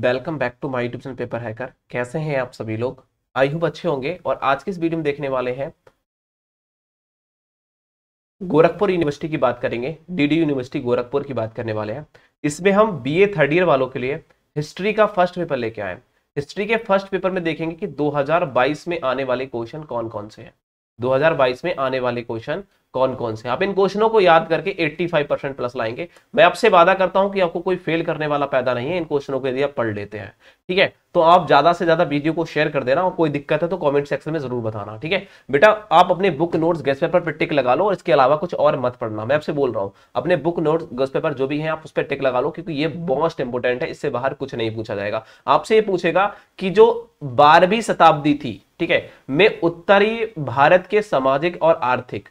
welcome back to my YouTube Paper Hacker कैसे हैं आप सभी लोग आई होप अच्छे होंगे और आज के इस वीडियो में देखने वाले हैं गोरखपुर यूनिवर्सिटी की बात करेंगे डीडी यूनिवर्सिटी गोरखपुर की बात करने वाले हैं इसमें हम बीए थर्ड ईयर वालों के लिए हिस्ट्री का फर्स्ट पेपर लेके आए हिस्ट्री के फर्स्ट पेपर में देखेंगे कि दो में आने वाले क्वेश्चन कौन कौन से हैं दो में आने वाले क्वेश्चन कौन कौन से आप इन क्वेश्चनों को याद करके 85 परसेंट प्लस लाएंगे मैं आपसे वादा करता हूं कि आपको कोई फेल करने वाला पैदा नहीं है इन क्वेश्चनों को यदि आप पढ़ लेते हैं ठीक है तो आप ज्यादा से ज्यादा वीडियो को शेयर कर देना और कोई दिक्कत है तो कमेंट सेक्शन में जरूर बताना ठीक है बेटा आप अपने बुक नोट गेस्ट पेपर पर टिक लगा लो और इसके अलावा कुछ और मत पढ़ना मैं आपसे बोल रहा हूँ अपने बुक नोट्स गेस्ट पेपर जो भी है आप उस पर टिक लगा लो क्योंकि ये मोस्ट इंपोर्टेंट है इससे बाहर कुछ नहीं पूछा जाएगा आपसे ये पूछेगा कि जो बारहवीं शताब्दी थी ठीक है मैं उत्तरी भारत के सामाजिक और आर्थिक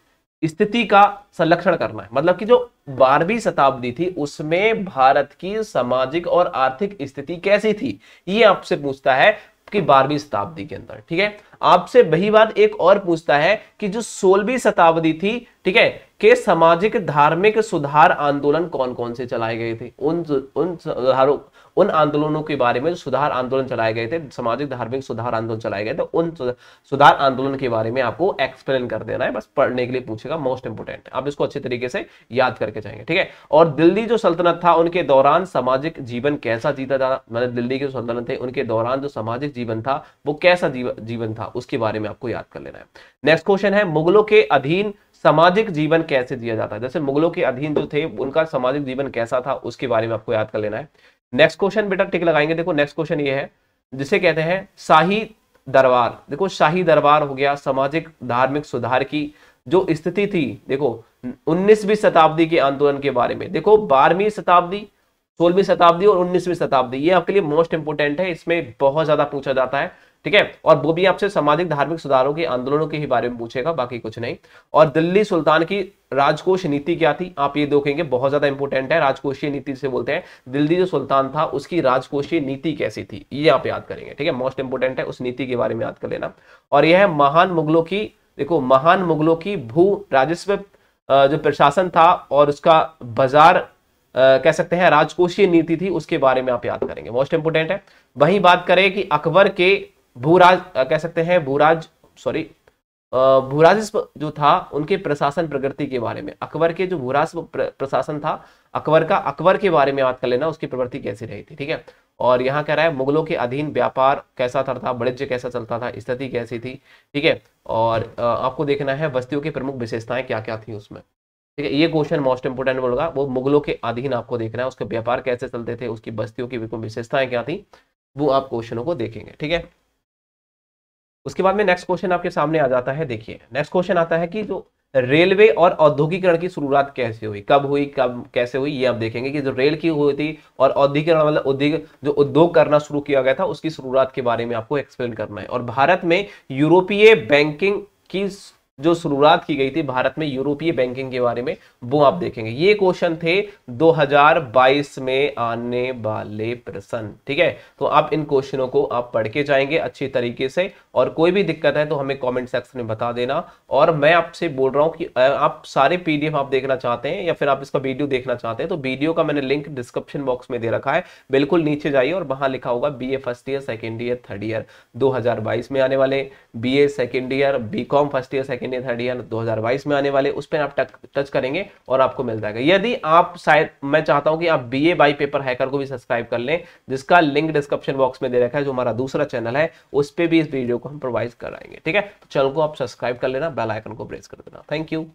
स्थिति का संरक्षण करना है मतलब कि जो बारहवीं शताब्दी थी उसमें भारत की सामाजिक और आर्थिक स्थिति कैसी थी ये आपसे पूछता है कि बारहवीं शताब्दी के अंदर ठीक है आपसे वही बात एक और पूछता है कि जो सोलहवीं शताब्दी थी ठीक है के सामाजिक धार्मिक सुधार आंदोलन कौन कौन से चलाए गए थे उन उन सुधारों उन आंदोलनों के बारे में सुधार आंदोलन चलाए गए थे सामाजिक धार्मिक सुधार आंदोलन चलाए गए थे उन सुधार आंदोलन के बारे में आपको एक्सप्लेन कर देना है बस पढ़ने के लिए पूछेगा मोस्ट इंपोर्टेंट आप इसको अच्छे तरीके से याद करके जाएंगे ठीक है और दिल्ली जो सल्तनत था उनके दौरान सामाजिक जीवन कैसा जीता था मतलब दिल्ली के जो सल्तनत थे उनके दौरान जो सामाजिक जीवन था वो कैसा जीवन था उसके बारे में आपको याद कर लेना है नेक्स्ट क्वेश्चन है मुगलों के अधीन सामाजिक जीवन कैसे दिया जाता है जैसे मुगलों के अधीन जो थे उनका सामाजिक जीवन कैसा था उसके बारे में आपको याद कर लेना है नेक्स्ट क्वेश्चन बेटा टिक लगाएंगे देखो नेक्स्ट क्वेश्चन ये है जिसे कहते हैं शाही दरबार देखो शाही दरबार हो गया सामाजिक धार्मिक सुधार की जो स्थिति थी देखो उन्नीसवीं शताब्दी के आंदोलन के बारे में देखो बारहवीं शताब्दी सोलहवीं शताब्दी और उन्नीसवीं शताब्दी ये आपके लिए मोस्ट इंपोर्टेंट है इसमें बहुत ज्यादा पूछा जाता है ठीक है और वो भी आपसे सामाजिक धार्मिक सुधारों के आंदोलनों के ही बारे में पूछेगा बाकी कुछ नहीं और दिल्ली सुल्तान की राजकोष नीति क्या थी आप ये देखेंगे बहुत ज्यादा इंपोर्टेंट है राजकोषीय नीति से बोलते हैं दिल्ली जो सुल्तान था उसकी राजकोषीय नीति कैसी थी ये आप याद करेंगे ठीक है मोस्ट इंपोर्टेंट है उस नीति के बारे में याद कर लेना और यह है महान मुगलों की देखो महान मुगलों की भू राजस्व जो प्रशासन था और उसका बाजार Uh, कह सकते हैं राजकोषीय नीति थी उसके बारे में आप याद करेंगे मोस्ट इंपोर्टेंट है वही बात करें कि अकबर के भूराज कह सकते हैं भूराज सॉरी भूराज जो था उनके प्रशासन प्रगति के बारे में अकबर के जो भूराज प्रशासन था अकबर का अकबर के बारे में बात कर लेना उसकी प्रवृत्ति कैसी रही थी ठीक है और यहाँ कह रहा है मुगलों के अधीन व्यापार कैसा था वाणिज्य कैसा चलता था स्थिति कैसी थी ठीक है और आपको देखना है बस्तियों की प्रमुख विशेषताएं क्या क्या थी उसमें ठीक है ये क्वेश्चन मोस्ट इंपोर्टेंट बोलगा वो मुगलों के अधीन आपको देखना है उसके व्यापार कैसे चलते थे उसकी बस्तियों की विशेषताएं क्या थी वो आप क्वेश्चनों को देखेंगे ठीक है उसके बाद में नेक्स्ट क्वेश्चन आपके सामने आ जाता है देखिए नेक्स्ट क्वेश्चन आता है कि जो रेलवे और औद्योगिकरण की शुरुआत कैसे हुई कब हुई कब कैसे हुई ये आप देखेंगे कि जो रेल की हुई थी और औद्योगिकरण मतलब उद्योग जो उद्योग करना शुरू किया गया था उसकी शुरुआत के बारे में आपको एक्सप्लेन करना है और भारत में यूरोपीय बैंकिंग की जो शुरुआत की गई थी भारत में यूरोपीय बैंकिंग के बारे में वो आप देखेंगे ये क्वेश्चन थे 2022 में आने वाले प्रश्न ठीक है तो आप इन क्वेश्चनों को आप पढ़ के जाएंगे अच्छी तरीके से और कोई भी दिक्कत है तो हमें कॉमेंट सेक्शन में बता देना और मैं आपसे बोल रहा हूँ कि आप सारे पीडीएफ आप देखना चाहते हैं या फिर आप इसका वीडियो देखना चाहते हैं तो वीडियो का मैंने लिंक डिस्क्रिप्शन बॉक्स में दे रखा है बिल्कुल नीचे जाइए और वहां लिखा होगा B first year second year third year 2022 में आने वाले B A second year B com first year second महीने थर्ड ईयर 2022 में आने वाले उस पर आप टच करेंगे और आपको मिल जाएगा यदि आप शायद मैं चाहता हूं कि आप B A by Paper Hacker को भी सब्सक्राइब कर लें जिसका लिंक डिस्क्रिप्शन बॉक्स में दे रखा है जो हमारा दूसरा चैनल है उस पर भी इस वीडियो को हम प्रोवाइड कराएंगे ठीक है तो चैनल को आप सब्सक्राइब कर लेना बेलाइकन को प्रेस कर देना थैंक यू